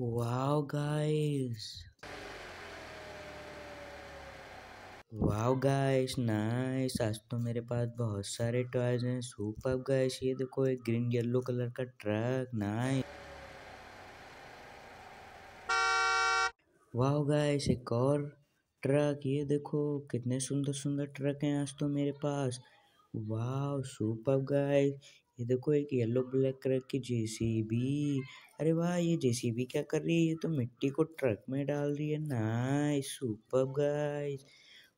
Wow, guys. Wow guys nice आज तो मेरे पास बहुत सारे टॉयज हैं सुपर गाइस ये देखो एक ग्रीन येलो कलर का ट्रक नाइस वाओ गाइस एक और ट्रक ये देखो कितने सुंदर सुंदर ट्रक हैं आज तो मेरे पास वाओ सुपर गाइस ये देखो एक येलो ब्लैक कलर की जे.सी.बी. अरे वाह ये जे.सी.बी. क्या कर रही है ये तो मिट्टी को ट्रक में डाल रही है नाइस सुपर गाइस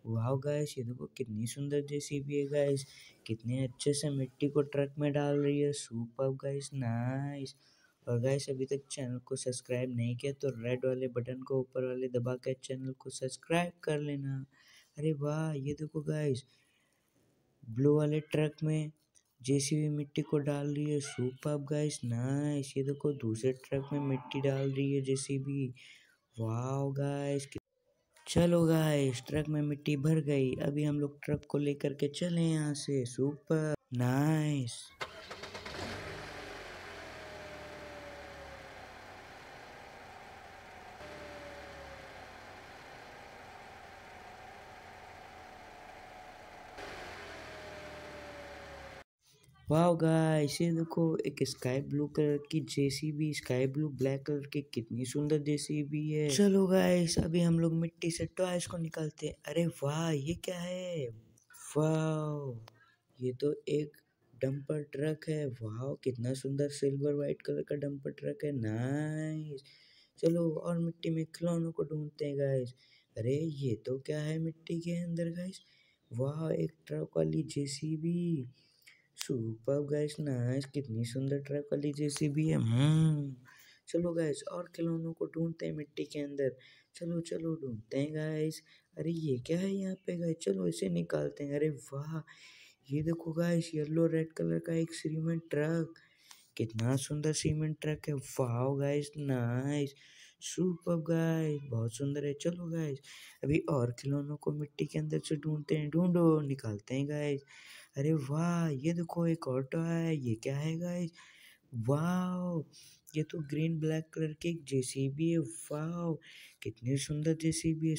वाह गाइस ये देखो कितनी सुंदर जे.सी.बी. है गाइस कितने अच्छे से मिट्टी को ट्रक में डाल रही है सुपर गाइस नाइस और गाइस अभी तक चैनल को सब्सक्राइब नहीं किया तो रेड वाले बटन को ऊपर वाले दबा कर चैनल को सब्सक्राइब कर लेना अरे वाह ये देखो गाइस ब्लू वाले ट्रक में भी मिट्टी को डाल रही है सुपर गाइस नाइस ये देखो दूसरे ट्रक में मिट्टी डाल रही है भी वाओ गाइस चलो गाइस ट्रक में मिट्टी भर गई अभी हम लोग ट्रक को लेकर के चले यहाँ से सुपर नाइस वाह गाइस ये देखो एक स्काई ब्लू कलर की JCB sky blue black colour की कितनी सुंदर जेसीबी है चलो गाइस अभी हम लोग मिट्टी से टॉयस को निकालते हैं अरे वाह ये क्या है वाह ये तो एक डंपर ट्रक है वाह कितना सुंदर सिल्वर वाइट कलर का डंपर ट्रक है नाइस चलो और मिट्टी में खिलौनों को ढूंढते हैं गाइस अरे ये तो क्या है मिट्टी के अंदर गाइस वाह एक ट्रक वाली जेसीबी सुपर गैस नाइस कितनी सुंदर ट्रक वाली जैसी भी है हम्म, चलो गैस और खिलौनों को ढूंढते हैं मिट्टी के अंदर चलो चलो ढूंढते हैं गैस अरे ये क्या है यहाँ पे गैस चलो इसे निकालते हैं अरे वाह ये देखो गैस येलो रेड कलर का एक सीमेंट ट्रक कितना सुंदर सीमेंट ट्रक है wow guys nice super guys बहुत सुंदर है चलो गाइस अभी और खिलौनों को मिट्टी के अंदर से ढूंढते हैं ढूंढो निकालते हैं गाइस अरे वाह ये देखो एक ऑटो है ये क्या है गाइस वाह ये तो ग्रीन ब्लैक कलर की एक जेसीबी है वाह कितनी सुंदर जेसीबी है